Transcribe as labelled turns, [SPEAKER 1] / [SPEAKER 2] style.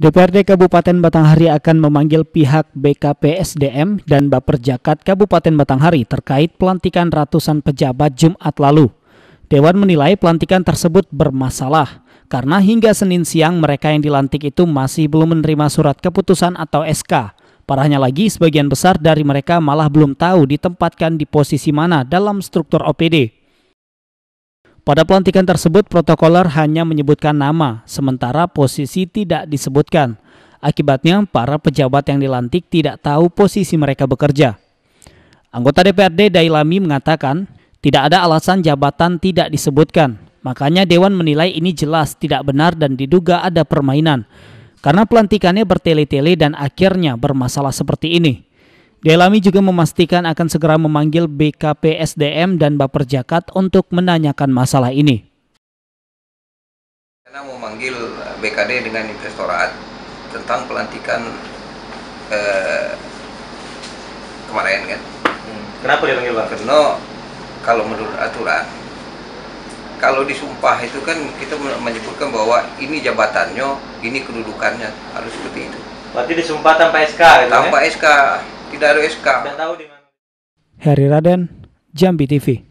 [SPEAKER 1] DPRD Kabupaten Batanghari akan memanggil pihak BKPSDM dan Baper Jakat Kabupaten Batanghari terkait pelantikan ratusan pejabat Jumat lalu. Dewan menilai pelantikan tersebut bermasalah karena hingga Senin siang mereka yang dilantik itu masih belum menerima surat keputusan atau SK. Parahnya lagi, sebagian besar dari mereka malah belum tahu ditempatkan di posisi mana dalam struktur OPD. Pada pelantikan tersebut, protokoler hanya menyebutkan nama, sementara posisi tidak disebutkan. Akibatnya, para pejabat yang dilantik tidak tahu posisi mereka bekerja. Anggota DPRD Dailami mengatakan, tidak ada alasan jabatan tidak disebutkan. Makanya Dewan menilai ini jelas tidak benar dan diduga ada permainan. Karena pelantikannya bertele-tele dan akhirnya bermasalah seperti ini. Delami juga memastikan akan segera memanggil BKP SDM dan Baper Jakat untuk menanyakan masalah ini.
[SPEAKER 2] Karena memanggil BKD dengan Investorat tentang pelantikan eh, kemarin kan. Hmm. Kenapa dia panggil Bang? Karena kalau menurut aturan, kalau disumpah itu kan kita menyebutkan bahwa ini jabatannya, ini kedudukannya harus seperti itu. Berarti disumpah tanpa SK gitu Tanpa ya? SK. Tidak ada SK. Tidak tahu di mana.
[SPEAKER 1] Heri Raden, Jambi TV.